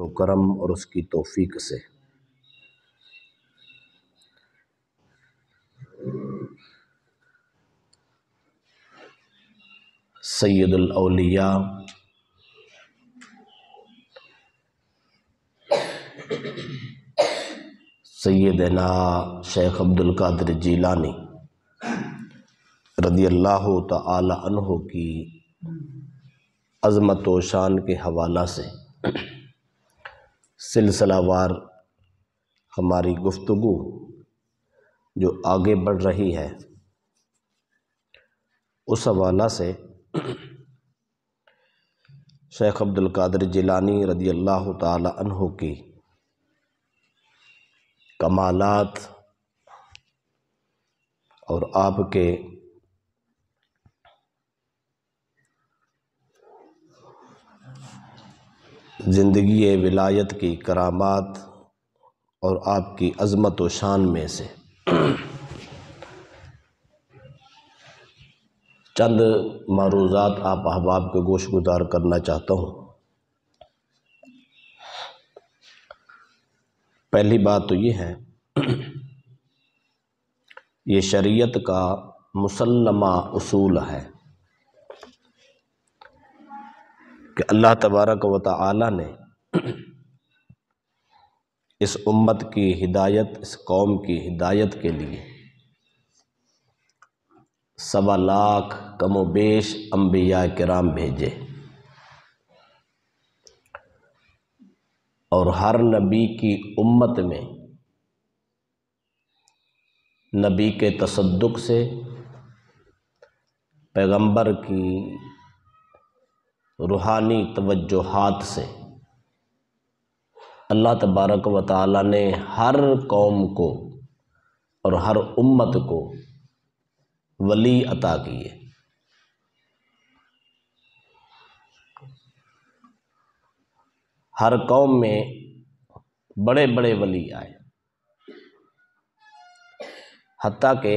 करम और उसकी तोफ़ी से सैदुलौलिया सैदना शेख अब्दुल कादिर जीलानी रदी अल्लाह तहो की अज़मत व शान के हवाला से सिलसिलावार हमारी गुफ्तगु जो आगे बढ़ रही है उस हवाला से शेख अब्दुल कादिर जिलानी रदी अल्लाह तहों की कमालात और आपके ज़िंदगी विलायत की करामात और आपकी अज़मत व शान में से चंद मारूज़ात आप अहबाब के गोश गुजार करना चाहता हूँ पहली बात तो ये है ये शरीयत का मुसलमा असूल है कि अल्लाह तबारक व ताली ने इस उम्मत की हिदायत इस कौम की हिदायत के लिए सवा लाख कमो बेश अम्बिया कराम भेजे और हर नबी की उम्मत में नबी के तसदुक से पैगंबर की रूहानी तवज्जोहात से अल्लाह तबारक व ताली ने हर कौम को और हर उम्मत को वली अता किए हर कौम में बड़े बड़े वली आए हती के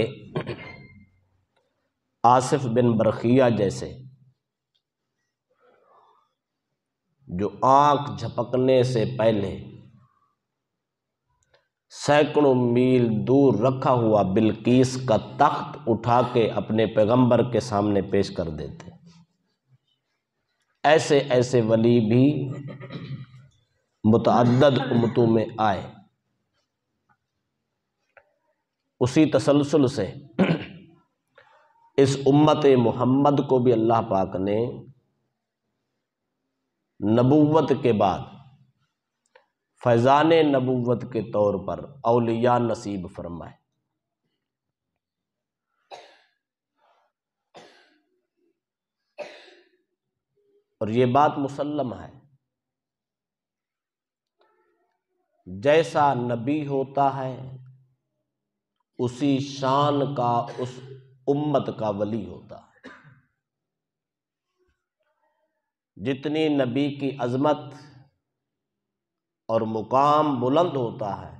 आसिफ बिन बरखिया जैसे जो आंख झपकने से पहले सैकड़ों मील दूर रखा हुआ बिल्कीस का तख्त उठा के अपने पैगंबर के सामने पेश कर देते ऐसे ऐसे वली भी मुतद उमतों में आए उसी तसलसल से इस उम्मत मोहम्मद को भी अल्लाह पाक ने नबूवत के बाद फैज़ान नबूवत के तौर पर अलिया नसीब फरमाए और ये बात मुसलम है जैसा नबी होता है उसी शान का उस उम्मत का वली होता जितनी नबी की अज़मत और मुकाम बुलंद होता है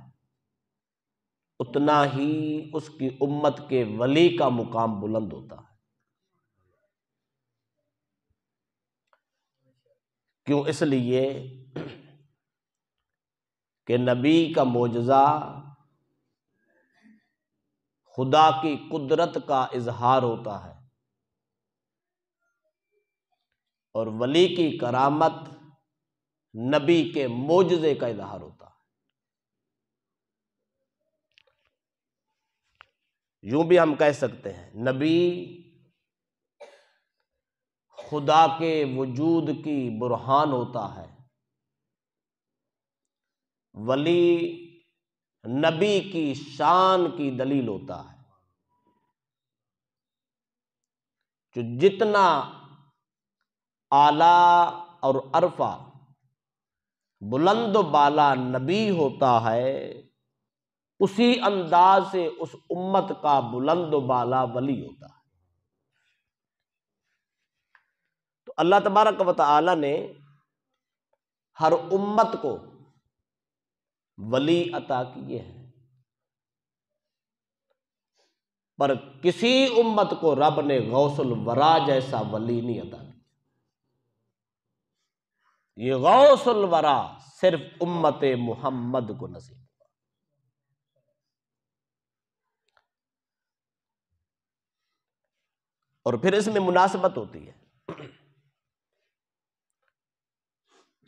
उतना ही उसकी उम्मत के वली का मुकाम बुलंद होता है क्यों इसलिए कि नबी का मोजा खुदा की कुदरत का इजहार होता है और वली की करामत नबी के मोजे का इजहार होता है यूं भी हम कह सकते हैं नबी खुदा के वजूद की बुरहान होता है वली नबी की शान की दलील होता है जो जितना आला और अरफा बुलंद बाला नबी होता है उसी अंदाज से उस उम्मत का बुलंद बाला वली होता है तो अल्लाह तबारक वाली ने हर उम्मत को वली अता किए हैं पर किसी उम्मत को रब ने गौसल वरा जैसा वली नहीं अता किया ये गौसलवरा सिर्फ उम्मत मोहम्मद को नसीब हुआ और फिर इसमें मुनासिबत होती है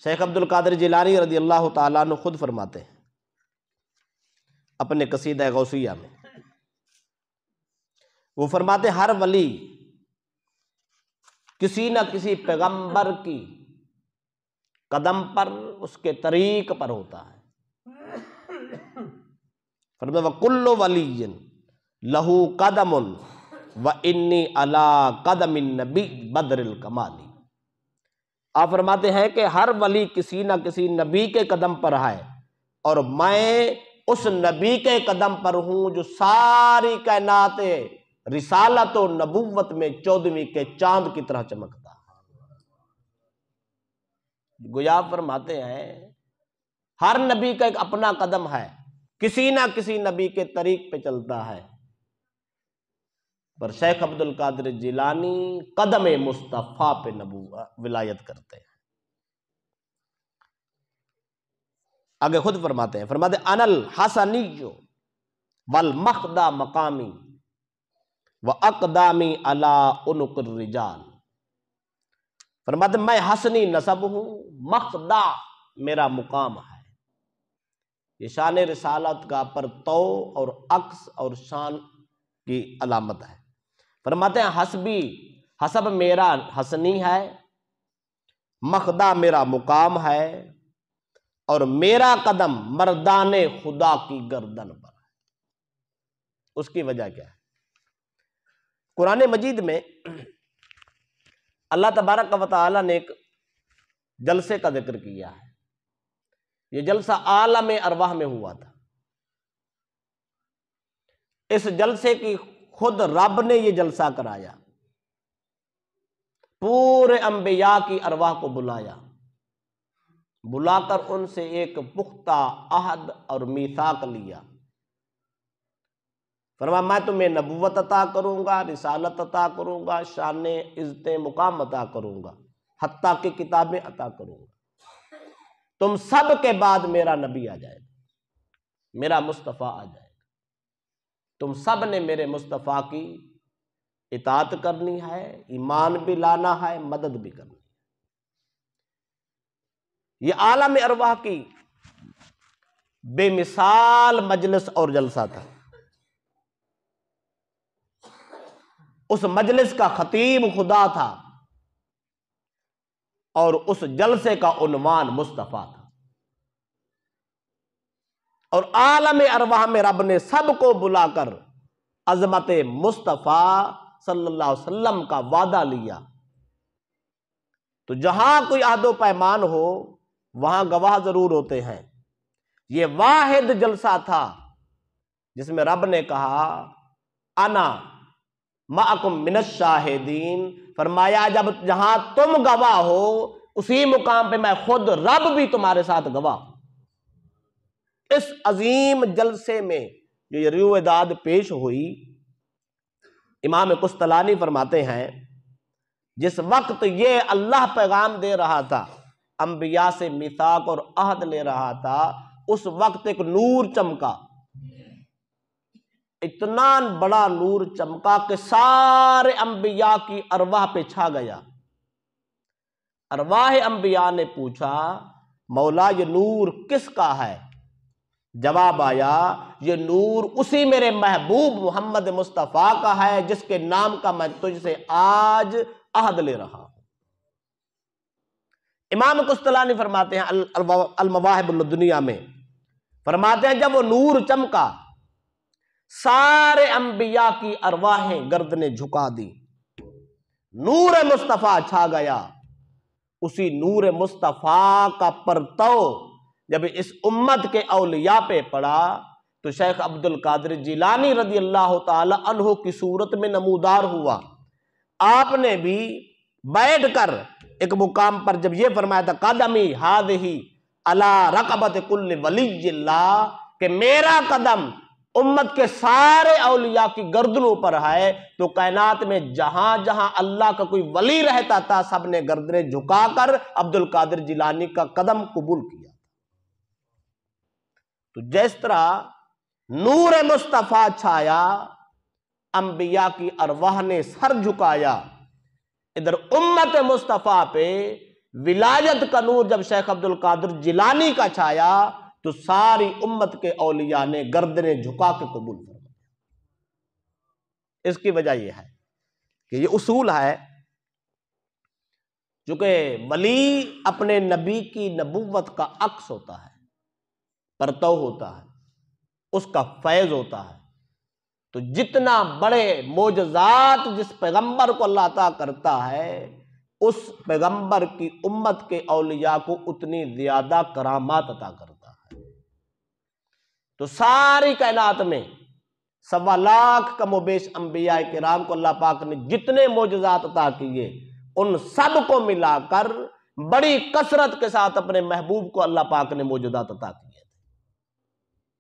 शेख अब्दुल कादर जिलानी रदी अल्लाह तु खुद फरमाते हैं अपने कसीद गौसिया में वो फरमाते हर वली किसी न किसी पैगंबर की कदम पर उसके तरीक पर होता है फरमा वकुल्लो वली लहू कदम व इन्नी अला कदम नबी बदरिल कमाली आप फरमाते हैं कि हर वली किसी ना किसी नबी के कदम पर है और मैं उस नबी के कदम पर हूं जो सारी कायनात रिसालत और नबूवत में चौदहवीं के चांद की तरह चमकता गुजा फरमाते हैं हर नबी का एक अपना कदम है किसी ना किसी नबी के तरीक पे चलता है पर शेख अब्दुल कादिर जिलानी कदम मुस्तफ़ा पे नबू विलायत करते हैं आगे खुद फरमाते हैं फरमाते अनल हसनी वल मखदा मकामी व अकदामी अला उनकर रिजाल फरमाते मैं हसनी नसब हूँ मकदा मेरा मुकाम है ये शान रसालत का तो और अक्स और शान की अलामत है फरमाते हसबी हसब मेरा हसनी है मकदा मेरा मुकाम है और मेरा कदम मर्दान खुदा की गर्दन पर है उसकी वजह क्या है कुरान मजीद में अल्लाह तबारक वाली ने एक जलसे का जिक्र किया है ये जलसा आलम अरवाह में हुआ था इस जलसे की खुद रब ने ये जलसा कराया पूरे अंबिया की अरवाह को बुलाया बुलाकर उनसे एक पुख्ता अहद और मीसाक लिया फरमा मैं तुम्हें नबूत अता करूँगा रिसालत अता करूँगा शान इज़्ज़त मुकाम अता करूँगा हती की किताबें अता करूँगा तुम सब के बाद मेरा नबी आ जाएगा मेरा मुस्तफ़ा आ जाएगा तुम सब ने मेरे मुस्तफ़ा की इतात करनी है ईमान भी लाना है मदद भी करनी है ये आलम अरवाह की बेमिसाल मजलिस और जलसा था उस मजलिस का खतीब खुदा था और उस जलसे का उन्वान मुस्तफ़ा था और आलम अरवाह में रब ने सबको बुलाकर अजमत मुस्तफ़ा सल्लल्लाहु अलैहि वसल्लम का वादा लिया तो जहां कोई आदो पैमान हो वहां गवाह जरूर होते हैं यह वाहिद जलसा था जिसमें रब ने कहा अना माकुम मिनत शाहिदीन फरमाया जब जहां तुम गवाह हो उसी मुकाम पे मैं खुद रब भी तुम्हारे साथ गवाह इस अजीम जलसे में जो ये रुएदाद पेश हुई इमाम कुस्तलानी फरमाते हैं जिस वक्त ये अल्लाह पैगाम दे रहा था अम्बिया से मिसाक और अहद ले रहा था उस वक्त एक नूर चमका इतना बड़ा नूर चमका कि सारे अंबिया की अरवाह पे छा गया अरवाह अंबिया ने पूछा मौला ये नूर किसका है जवाब आया ये नूर उसी मेरे महबूब मोहम्मद मुस्तफ़ा का है जिसके नाम का मैं तुझसे आज अहद ले रहा हूं इमाम कुस्तलानी फरमाते हैं दुनिया में फरमाते हैं जब वो नूर चमका सारे अंबिया की अरवाहें गर्द ने झुका दी नूर मुस्तफ़ा छा गया उसी नूर मुस्तफ़ा का परतव जब इस उम्मत के अलिया पे पड़ा तो शेख अब्दुल कादिर जिलानी रजी अल्लाह तहो की सूरत में नमूदार हुआ आपने भी बैठ कर एक मुकाम पर जब ये फरमाया था कदमी हाद ही अला रकबत कुल वली के मेरा कदम उम्मत के सारे अलिया की गर्दनों पर है तो कायनात में जहां जहां अल्लाह का कोई वली रहता था सबने गर्दने झुकाकर अब्दुल कादिर जिलानी का कदम कबूल किया तो जिस तरह नूर मुस्तफ़ा छाया अंबिया की अरवाह ने सर झुकाया इधर उम्मत मुस्तफ़ा पे विलायत का नूर जब शेख अब्दुल कादिर जिलानी का छाया तो सारी उम्मत के औलिया ने गर्दने झुका के कबूल फरमाया इसकी वजह यह है कि यह उसूल है चूंकि वली अपने नबी की नबूवत का अक्स होता है परतव होता है उसका फैज़ होता है तो जितना बड़े मोजात जिस पैगंबर को अल्लाह ता करता है उस पैगंबर की उम्मत के अलिया को उतनी ज़्यादा करामात अता करता तो सारी कायनात में सवा लाख बेश अम्बिया के राम को अल्लाह पाक ने जितने मोजात अता किए उन सब को मिलाकर बड़ी कसरत के साथ अपने महबूब को अल्लाह पाक ने मौजूदात अता किए थे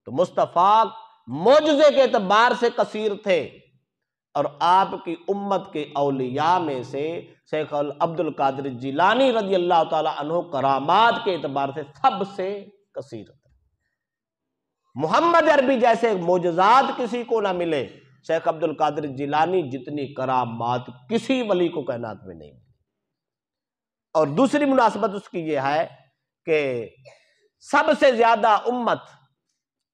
तो मुस्तफ़ा मौजे के अतबार से कसीर थे और आपकी उम्मत के अलिया में से शेख अब्दुल कादिर जिलानी रजी अल्लाह तहों करामात के अतबार से सबसे कसीर मोहम्मद अरबी जैसे मोजात किसी को ना मिले शेख अब्दुल कादिर जिलानी जितनी करामात किसी वली को कहनात में नहीं मिली और दूसरी मुनासबत उसकी यह है कि सबसे ज्यादा उम्मत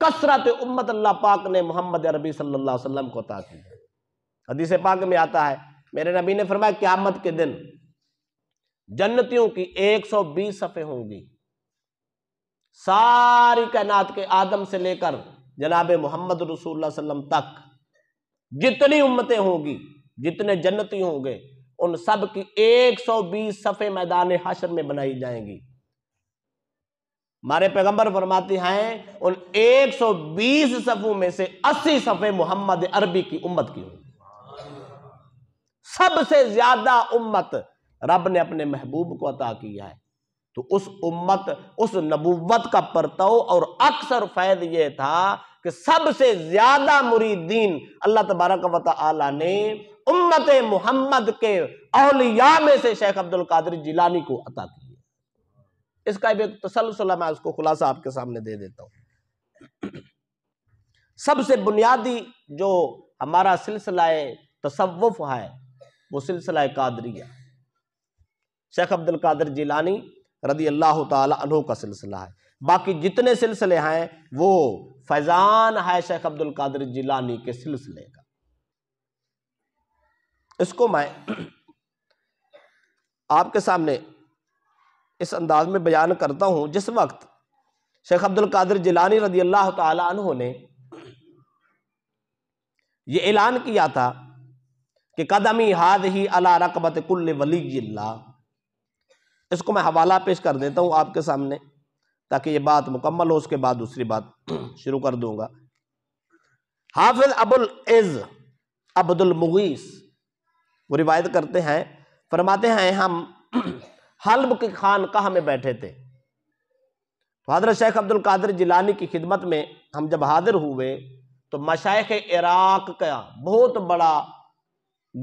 कसरत उम्मत अल्लाह पाक ने मोहम्मद अरबी सल्लल्लाहु अलैहि वसल्लम को अता की हदीस पाक में आता है मेरे नबी ने फरमाया क्यामत के दिन जन्नतियों की 120 सफ़े होंगी सारी कायनात के आदम से लेकर जनाब मोहम्मद रसूल वसल्लम तक जितनी उम्मतें होंगी जितने जन्नती होंगे उन सब की 120 सफ़े मैदान हशर में बनाई जाएंगी हमारे पैगंबर फरमाते हैं उन 120 सफ़ों में से 80 सफ़े मोहम्मद अरबी की उम्मत की होंगी सबसे ज़्यादा उम्मत रब ने अपने महबूब को अता किया है तो उस उम्मत उस नबुवत का परतव और अक्सर फैद यह था कि सबसे ज्यादा मुरीदीन अल्लाह तबारक वाली ने उम्मत मोहम्मद के अलिया में से शेख अब्दुल कादिर जिलानी को अता किया इसका एक तसलसल मैं उसको खुलासा आपके सामने दे देता हूं सबसे बुनियादी जो हमारा सिलसिला तसवुफ है वो सिलसिला कादरिया शेख अब्दुल कादिर जिलानी रदी अल्लाह तहों का सिलसिला है बाकी जितने सिलसिले हैं वो फैज़ान है शेख अब्दुल कादिर जिलानी के सिलसिले का इसको मैं आपके सामने इस अंदाज में बयान करता हूं जिस वक्त शेख अब्दुल कादिर जिलानी रदी अल्लाह तहों ने यह ऐलान किया था कि कदमी हाद ही अला रकबत कुल्ल वली इसको मैं हवाला पेश कर देता हूँ आपके सामने ताकि ये बात मुकम्मल हो उसके बाद दूसरी बात शुरू कर दूंगा हाफिज अबुल इज अब्दुल मुगीस वो रिवायत करते हैं फरमाते हैं हम हल्ब की कहा में बैठे थे तो हजरत शेख अब्दुल कादिर जिलानी की खिदमत में हम जब हाजिर हुए तो मशाइ इराक का बहुत बड़ा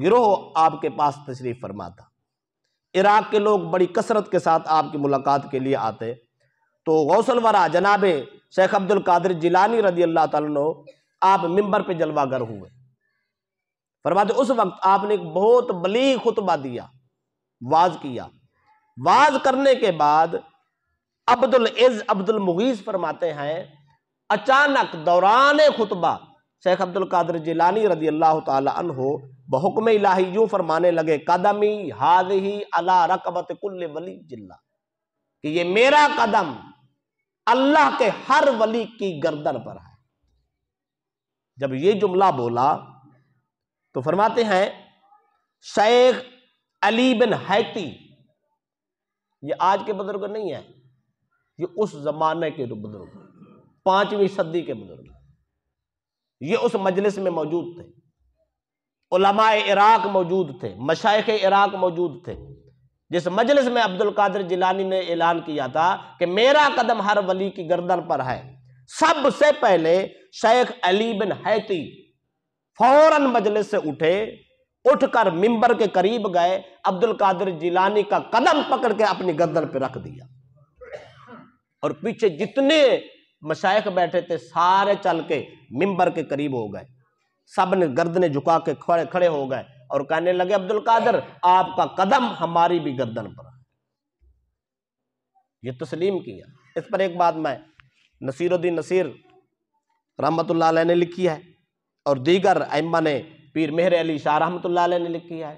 गिरोह आपके पास तशरीफ फरमा था इराक़ के लोग बड़ी कसरत के साथ आपकी मुलाकात के लिए आते तो गौसलवरा जनाब शेख अब्दुल कादिर जिलानी रदी अल्लाह तु आप मिंबर पे जलवागर हुए फरमाते उस वक्त आपने एक बहुत बली खुतबा दिया वाज किया वाज करने के बाद अब्दुल इज़ अब्दुल मुगीस फरमाते हैं अचानक दौरान खुतबा शेख अब्दुल कादर जिलानी रदी अल्लाह तहो बहुकम इलाही यूँ फरमाने लगे कदमी हाद ही अला रकबत कुल्ले वली जिल्ला कि ये मेरा कदम अल्लाह के हर वली की गर्दन पर है जब ये जुमला बोला तो फरमाते हैं शेख अली बिन हैती ये आज के बुजुर्ग नहीं है ये उस जमाने के बुजुर्ग पांचवीं सदी के बुजुर्ग ये उस मजलिस में मौजूद थे इराक मौजूद थे मशाइ इराक मौजूद थे जिस मजलिस में अब्दुल कादिर जिलानी ने ऐलान किया था कि मेरा कदम हर वली की गर्दन पर है सबसे पहले शेख अली बिन हैती फौरन मजलिस से उठे उठकर मिंबर के करीब गए अब्दुल कादिर जिलानी का कदम पकड़ के अपनी गर्दन पर रख दिया और पीछे जितने मशाइक बैठे थे सारे चल के मिंबर के करीब हो गए सब ने गर्दने झुका के खड़े खड़े हो गए और कहने लगे अब्दुल कादर आपका कदम हमारी भी गर्दन पर ये तस्लीम किया इस पर एक बात मैं नसीरुद्दीन नसीर रहमत ने लिखी है और दीगर अम्मा ने पीर मेहर अली शाह रहमत ने लिखी है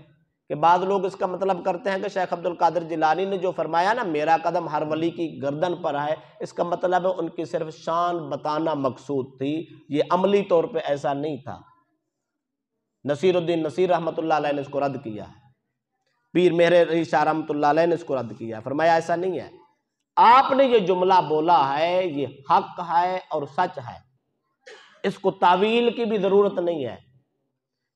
कि बाद लोग इसका मतलब करते हैं कि शेख अब्दुल कादिर जिलानी ने जो फरमाया ना मेरा कदम हर वली की गर्दन पर है इसका मतलब है उनकी सिर्फ शान बताना मकसूद थी ये अमली तौर पे ऐसा नहीं था नसीरुद्दीन नसीर रहमत ने इसको रद्द किया है पीर मेहर शाह रहमत ने इसको रद्द किया है फरमाया ऐसा नहीं है आपने ये जुमला बोला है ये हक है और सच है इसको तावील की भी ज़रूरत नहीं है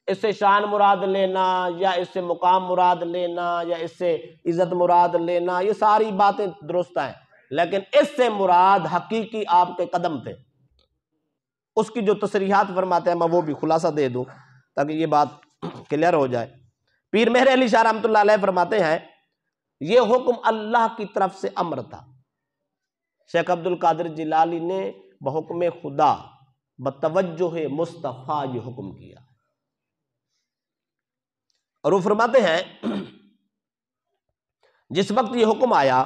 इससे शान मुराद लेना या इससे मुकाम मुराद लेना या इससे इज़्ज़त मुराद लेना ये सारी बातें दुरुस्त हैं लेकिन इससे मुराद हकीकी आपके कदम थे उसकी जो तसरीहत फरमाते हैं मैं वो भी खुलासा दे दूँ ताकि ये बात क्लियर हो जाए पीर मेहर अली शाह रमत फरमाते हैं ये हुक्म अल्लाह की तरफ से अमर था शेख अब्दुल कादिर जिलाली ने बहुकम खुदा है मुस्तफ़ा ये हुक्म किया और वो फरमाते हैं जिस वक्त ये हुक्म आया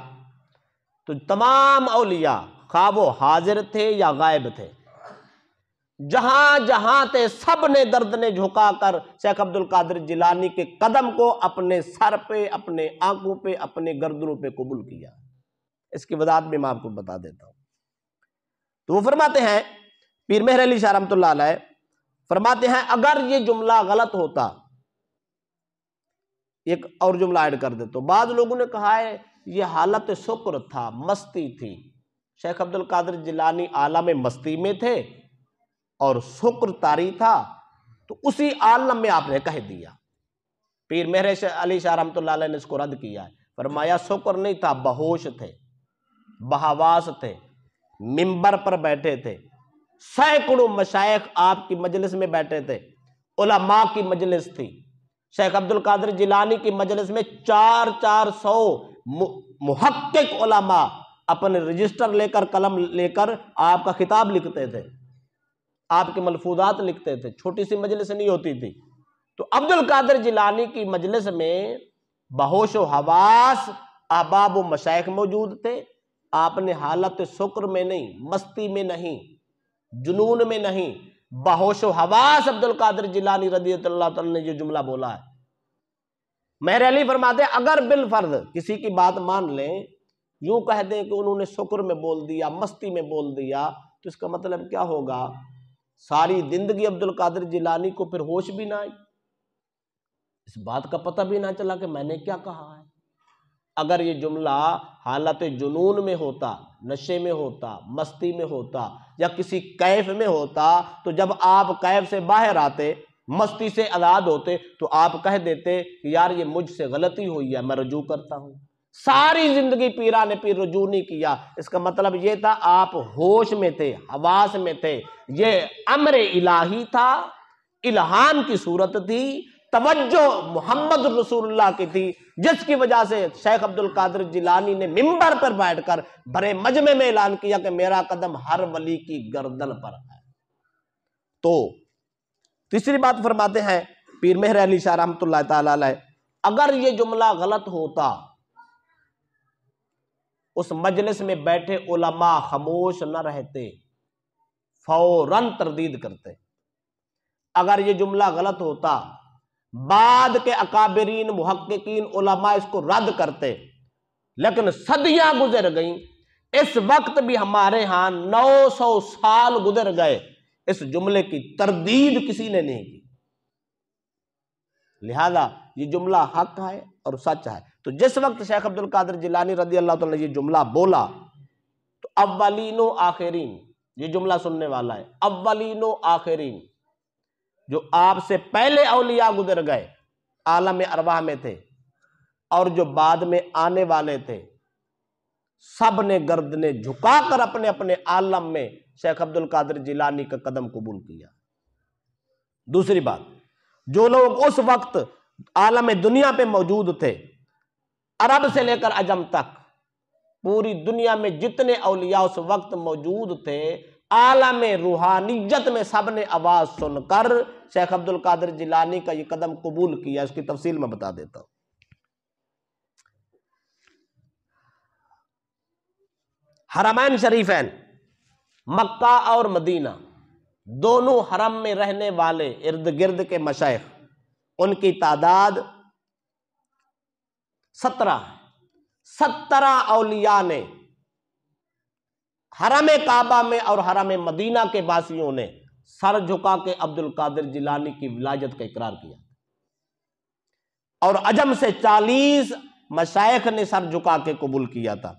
तो तमाम अलिया खा वो हाजिर थे या गायब थे जहां जहां थे सब ने दर्द ने झुका कर शेख अब्दुल कादिर जिलानी के कदम को अपने सर पे अपने आंखों पे अपने गर्दनों पे कबूल किया इसकी वजात भी मैं आपको बता देता हूं तो वो फरमाते हैं पीर मेहर अली शाह रमत फरमाते हैं अगर ये जुमला गलत होता एक और जुमला ऐड कर दे तो बाद लोगों ने कहा है ये हालत शुक्र था मस्ती थी शेख अब्दुल कादिर जिलानी आलम में मस्ती में थे और शुक्र तारी था तो उसी आलम में आपने कह दिया पीर मेहर अली शाह रहमत ने इसको रद्द किया है फरमाया शुक्र नहीं था बहोश थे बहावास थे मिंबर पर बैठे थे सैकड़ों मशाइ आपकी मजलिस में बैठे थे उलमा की मजलिस थी शेख अब्दुल कादिर जिलानी की मजलिस में चार चार सौ मुहक्क उलमा अपने रजिस्टर लेकर कलम लेकर आपका खिताब लिखते थे आपके मलफूजात लिखते थे छोटी सी मजलिस नहीं होती थी तो अब्दुल कादिर जिलानी की मजलिस में बहोश हवास अहबाब मशाइ मौजूद थे आपने हालत शुक्र में नहीं मस्ती में नहीं जुनून में नहीं बहोश हवास अब्दुल कादिर जिलानी रदी ने जो जुमला बोला है मेहर अली फरमाते अगर बिल फर्ज किसी की बात मान लें यूं कह दें कि उन्होंने शुक्र में बोल दिया मस्ती में बोल दिया तो इसका मतलब क्या होगा सारी जिंदगी अब्दुल कादिर जिलानी को फिर होश भी ना आई इस बात का पता भी ना चला कि मैंने क्या कहा है अगर ये जुमला हालत जुनून में होता नशे में होता मस्ती में होता या किसी कैफ में होता तो जब आप कैफ से बाहर आते मस्ती से आज़ाद होते तो आप कह देते कि यार ये मुझसे गलती हुई है मैं रजू करता हूँ सारी जिंदगी पीरा ने पीर रजू नहीं किया इसका मतलब ये था आप होश में थे हवास में थे ये अमर इलाही था इलाहान की सूरत थी तवज्जो मोहम्मद रसूलुल्लाह की थी जिसकी वजह से शेख अब्दुल कादिर जिलानी ने मिंबर पर बैठकर भरे मजमे में ऐलान किया कि मेरा कदम हर वली की गर्दन पर है तो तीसरी बात फरमाते हैं पीर मेहर अली शाह रहमतुल्लाह ताला अगर ये जुमला गलत होता उस मजलिस में बैठे उलमा खामोश न रहते फौरन तरदीद करते अगर ये जुमला गलत होता बाद के अकाबरीन मुहकिन उलमा इसको रद्द करते लेकिन सदियां गुजर गईं इस वक्त भी हमारे यहाँ 900 साल गुजर गए इस जुमले की तरदीद किसी ने नहीं की लिहाजा ये जुमला हक है और सच है तो जिस वक्त शेख अब्दुल कादर जिलानी रदी अल्लाह ने ये जुमला बोला तो अव्वलिनो आखिरीन ये जुमला सुनने वाला है अव्वलिनो आखिरीन जो आपसे पहले अलिया गुजर गए आलम अरवाह में थे और जो बाद में आने वाले थे सब ने गर्द ने झुकाकर अपने अपने आलम में शेख अब्दुल कादिर जिलानी का कदम कबूल किया दूसरी बात जो लोग उस वक्त आलम दुनिया पे मौजूद थे अरब से लेकर अजम तक पूरी दुनिया में जितने अलिया उस वक्त मौजूद थे आलम रूहानियत में सब ने आवाज़ सुनकर शेख अब्दुल कादिर जिलानी का यह कदम कबूल किया इसकी तफसील में बता देता हूं हरमैन शरीफैन मक्का और मदीना दोनों हरम में रहने वाले इर्द गिर्द के मशाइ उनकी तादाद सत्रह सत्रह अलिया ने हरम काबा में और हरम मदीना के वासियों ने सर झुका के अब्दुल कादिर जिलानी की विलाजत का इकरार किया और अजम से चालीस मशाइख ने सर झुका के कबूल किया था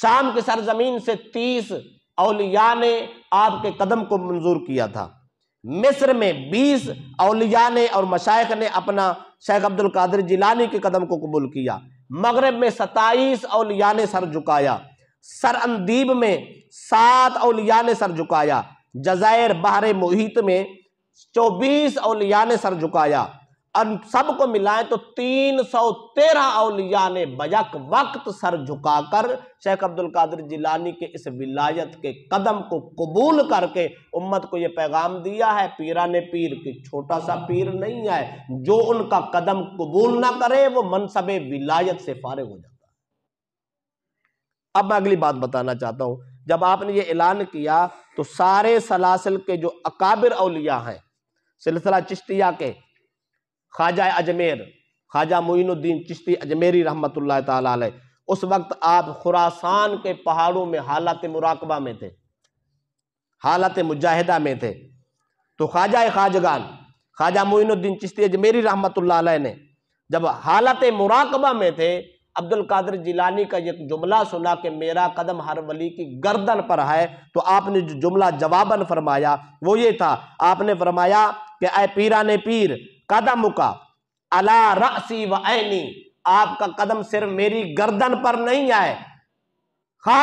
शाम की सरजमीन से तीस अलिया ने आपके कदम को मंजूर किया था मिस्र में बीस अलिया ने और मशाइख ने अपना शेख अब्दुल कादिर जिलानी के कदम को कबूल किया मगरब में सत्ताईस अलिया ने सर झुकाया सरअंदीब में सात अलिया ने सर झुकाया जजायर बहर मोहित में चौबीस अलिया ने सर झुकाया और सबको मिलाएं तो तीन सौ तेरह अलिया ने बजक वक्त सर झुकाकर शेख अब्दुल कादिर जिलानी के इस विलायत के कदम को कबूल करके उम्मत को ये पैगाम दिया है पीरा ने पीर कि छोटा सा पीर नहीं है जो उनका कदम कबूल ना करे वो मनसब विलायत से फारग हो जाए अब मैं अगली बात बताना चाहता हूं जब आपने ये ऐलान किया तो सारे सलासल के जो अकाबिर अलिया हैं सिलसिला चिश्तिया के ख्वाजा अजमेर ख्वाजा मोइनुद्दीन चिश्ती अजमेरी रहमत उस वक्त आप खुरासान के पहाड़ों में हालत मुराकबा में थे हालत मुजाहिदा में थे तो ख्वाजा ख्वाजगान ख्वाजा मोनुद्दीन चिश्ती अजमेरी रहमत ने जब हालत मुराकबा में थे अब्दुल कादिर जिलानी का एक जुमला सुना कि मेरा कदम हर वली की गर्दन पर है तो आपने जो जुमला जवाबन फरमाया वो ये था आपने फरमाया कि ए पीरा ने पीर कदम का अला रसी व ऐनी आपका कदम सिर्फ मेरी गर्दन पर नहीं आए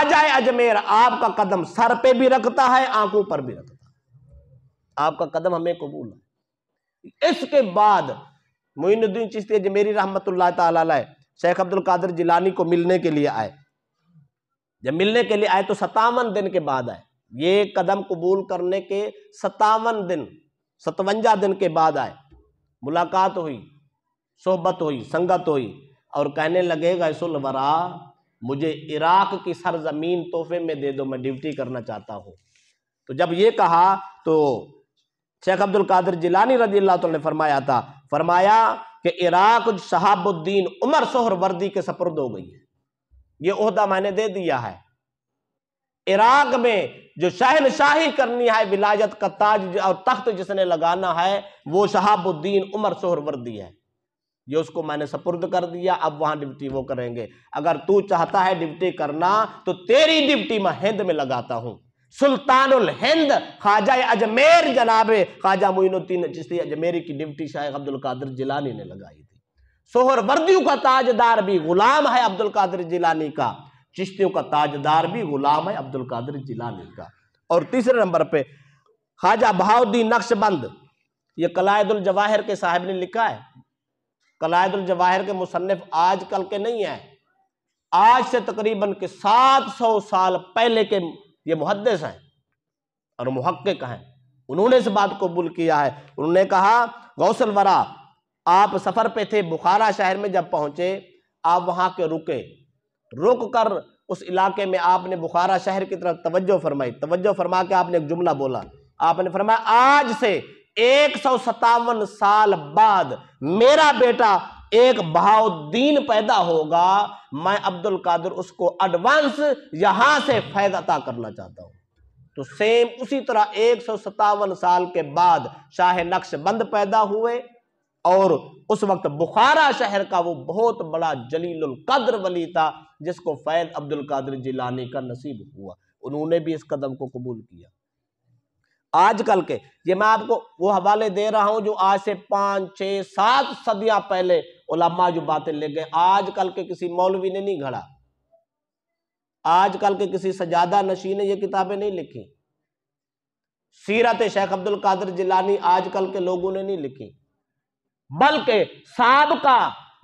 जाए अजमेर आपका कदम सर पे भी रखता है आंखों पर भी रखता है आपका कदम हमें कबूल है इसके बाद मोइनुद्दीन चिश्ती अजमेरी रहमत ला शेख अब्दुल कादिर जिलानी को मिलने के लिए आए जब मिलने के लिए आए तो सतावन दिन के बाद आए ये कदम कबूल करने के सतावन दिन सतवंजा दिन के बाद आए मुलाकात हुई सोहबत हुई संगत हुई और कहने लगे वरा मुझे इराक की सरजमीन तोहफे में दे दो मैं ड्यूटी करना चाहता हूँ तो जब ये कहा तो शेख अब्दुल कादिर जिलानी रजी अल्लाह ने फरमाया था फरमाया कि इराक शहाबुद्दीन उमर वर्दी के सपुर हो गई है ये अहदा मैंने दे दिया है इराक में जो शहनशाही करनी है विलायत का ताज और तख्त जिसने लगाना है वो शहाबुद्दीन उमर वर्दी है ये उसको मैंने सपुर्द कर दिया अब वहां डिप्टी वो करेंगे अगर तू चाहता है डिप्टी करना तो तेरी डिप्टी मैं हिंद में लगाता हूं सुल्तानुल हिंद ख्वाजा अजमेर जनाब ख्वाजा मोइनुद्दीन चिश्ती अजमेरी की डिप्टी शाह अब्दुल कादिर जिलानी ने लगाई थी सोहर वर्दियों का ताजदार भी गुलाम है अब्दुल कादिर जिलानी का चिश्तियों का ताजदार भी गुलाम है अब्दुल कादिर जिलानी का और तीसरे नंबर पे ख्वाजा बहाउद्दीन नक्शबंद ये कलायदुल जवाहिर के साहब ने लिखा है कलायदुल जवाहिर के मुसनफ कल के नहीं है आज से तकरीबन के सात सौ साल पहले के ये मुहदस हैं और महक्क हैं उन्होंने इस बात कबूल किया है उन्होंने कहा गौसल वरा आप सफ़र पे थे बुखारा शहर में जब पहुंचे आप वहां के रुके रुक कर उस इलाके में आपने बुखारा शहर की तरफ तवज्जो फरमाई तवज्जो फरमा के आपने एक जुमला बोला आपने फरमाया आज से एक साल बाद मेरा बेटा एक बहाउद्दीन पैदा होगा मैं अब्दुल कादिर उसको एडवांस यहां से फैज अता करना चाहता हूं तो सेम उसी तरह एक साल के बाद शाह नक्शबंद पैदा हुए और उस वक्त बुखारा शहर का वो बहुत बड़ा जलील कद्र वली था जिसको फैज अब्दुल कादिर जिलानी का नसीब हुआ उन्होंने भी इस कदम को कबूल किया आजकल के ये मैं आपको वो हवाले दे रहा हूं जो आज से पांच छह सात सदियां पहले ओलामा जो बातें ले गए आजकल के किसी मौलवी ने नहीं घड़ा आजकल के किसी सजादा नशी ने ये किताबें नहीं लिखी सीरत शेख अब्दुल कादर जिलानी आजकल के लोगों ने नहीं लिखी बल्कि सबका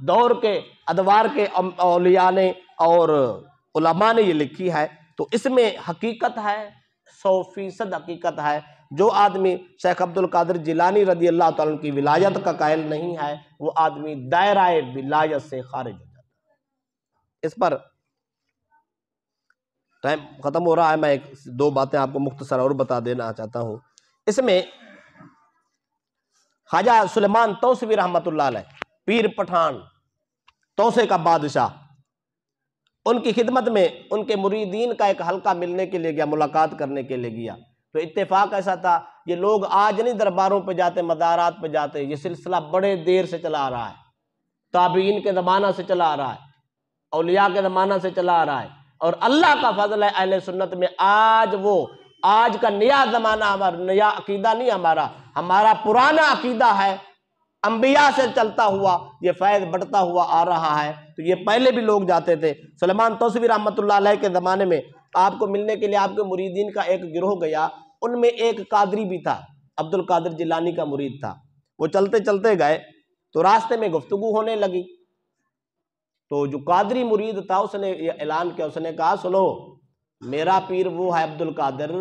दौर के अदवार के अलिया ने और उलमा ने ये लिखी है तो इसमें हकीकत है सौ फीसद हकीकत है जो आदमी शेख अब्दुल कादिर जिलानी रदी अल्लाह तुम की विलायत का कायल नहीं है वो आदमी दायरा विलायत से खारिज हो जाता है इस पर टाइम ख़त्म हो रहा है मैं एक दो बातें आपको मुख्तसर और बता देना चाहता हूँ इसमें ख्वाजा सलेमान तोसवी रहमत पीर पठान तोसे का बादशाह उनकी खिदमत में उनके मुरीदीन का एक हल्का मिलने के लिए गया मुलाकात करने के लिए गया तो इतफाक़ ऐसा था ये लोग आज नहीं दरबारों पर जाते मदारात पर जाते ये सिलसिला बड़े देर से चला आ रहा है ताबीन के ज़माना से चला आ रहा है अलिया के ज़माना से चला आ रहा है और अल्लाह का फजल है अहल सुन्नत में आज वो आज का नया ज़माना हमारा नया अकीदा नहीं हमारा हमारा पुराना अकीदा है अम्बिया से चलता हुआ ये फैज़ बढ़ता हुआ आ रहा है तो ये पहले भी लोग जाते थे सलमान तोसवी रहमत के ज़माने में आपको मिलने के लिए आपके मुरीदीन का एक गिरोह गया उनमें एक कादरी भी था अब्दुल कादर जिलानी का मुरीद था वो चलते चलते गए तो रास्ते में गुफ्तगु होने लगी तो जो कादरी मुरीद था उसने ऐलान किया उसने कहा सुनो मेरा पीर वो है अब्दुल कादर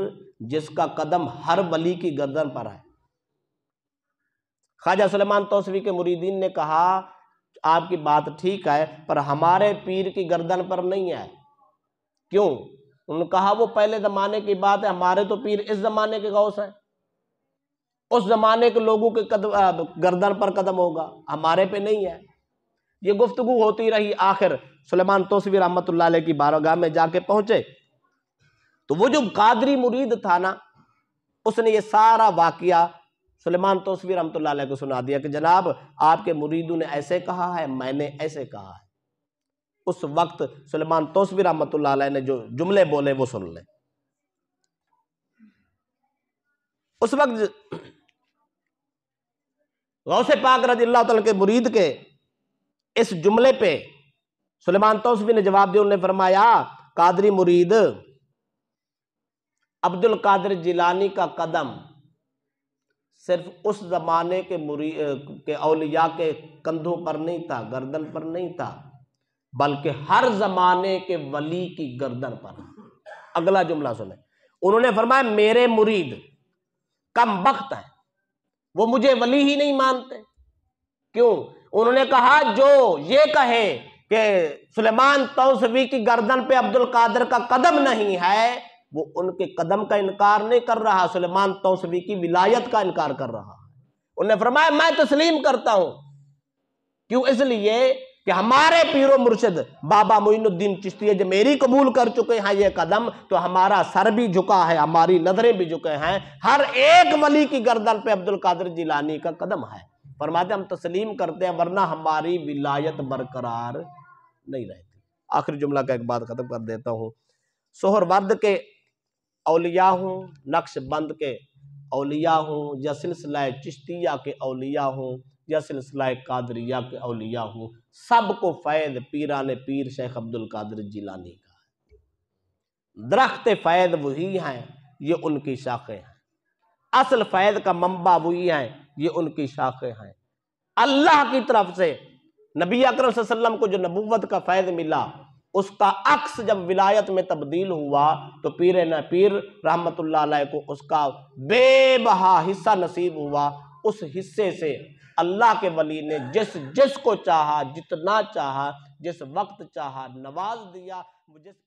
जिसका कदम हर वली की गर्दन पर है ख्वाजा सलेमान तोसवी के मुरीदीन ने कहा आपकी बात ठीक है पर हमारे पीर की गर्दन पर नहीं है क्यों उन्होंने कहा वो पहले ज़माने की बात है हमारे तो पीर इस ज़माने के गौस हैं उस ज़माने के लोगों के कदम गर्दन पर कदम होगा हमारे पे नहीं है ये गुफ्तगु होती रही आखिर सुलेमान तोसवी रहमत की बारगाह में जाके पहुंचे तो वो जो कादरी मुरीद था ना उसने ये सारा वाक्य सुलेमान तोसवी रहमत को सुना दिया कि जनाब आपके मुरीदों ने ऐसे कहा है मैंने ऐसे कहा है उस वक्त सलमान तोसवी रहमत ने जो जुमले बोले वो सुन लें उस वक्त गौस पाक रजी अल्लाह के मुरीद के इस जुमले पे सुलेमान तोसवी ने जवाब दिया उन्होंने फरमाया कादरी मुरीद अब्दुल कादिर जिलानी का कदम सिर्फ उस ज़माने के मुरी के अलिया के कंधों पर नहीं था गर्दन पर नहीं था बल्कि हर जमाने के वली की गर्दन पर अगला जुमला सुने उन्होंने फरमाया मेरे मुरीद कम वक्त है वो मुझे वली ही नहीं मानते क्यों उन्होंने कहा जो ये कहे कि सुलेमान तौसवी की गर्दन पे अब्दुल कादर का कदम नहीं है वो उनके कदम का इनकार नहीं कर रहा सुलेमान तौसवी की विलायत का इनकार कर रहा उन्होंने फरमाया मैं तस्लीम करता हूं क्यों इसलिए कि हमारे पीरो मुर्शद बाबा मोइनुद्दीन चिश्ती जब मेरी कबूल कर चुके हैं ये कदम तो हमारा सर भी झुका है हमारी नजरें भी झुके हैं हर एक वली की गर्दन पे अब्दुल कादिर जिलानी का कदम है फरमाते हम तस्लीम करते हैं वरना हमारी विलायत बरकरार नहीं रहती आखिर जुमला का एक बात ख़त्म कर देता हूँ सोहरवर्द के अलिया हूँ नक्श बंद के अलिया हूँ या सिलसिला चिश्तिया के अलिया हूँ या सिलसिला कादरिया के अलिया हो को फैद पीरा ने पीर शेख अब्दुल कादिर जिलानी का दरख्त फैद वही हैं ये उनकी शाखें हैं असल फैद का मंबा वही हैं ये उनकी शाखें हैं अल्लाह की तरफ से नबी अकरम वसल्लम को जो नबूवत का फैद मिला उसका अक्स जब विलायत में तब्दील हुआ तो पीर न पीर रहमत को उसका बेबहा हिस्सा नसीब हुआ उस हिस्से से अल्लाह के वली ने जिस जिस को चाहा जितना चाहा जिस वक्त चाहा नवाज दिया जिस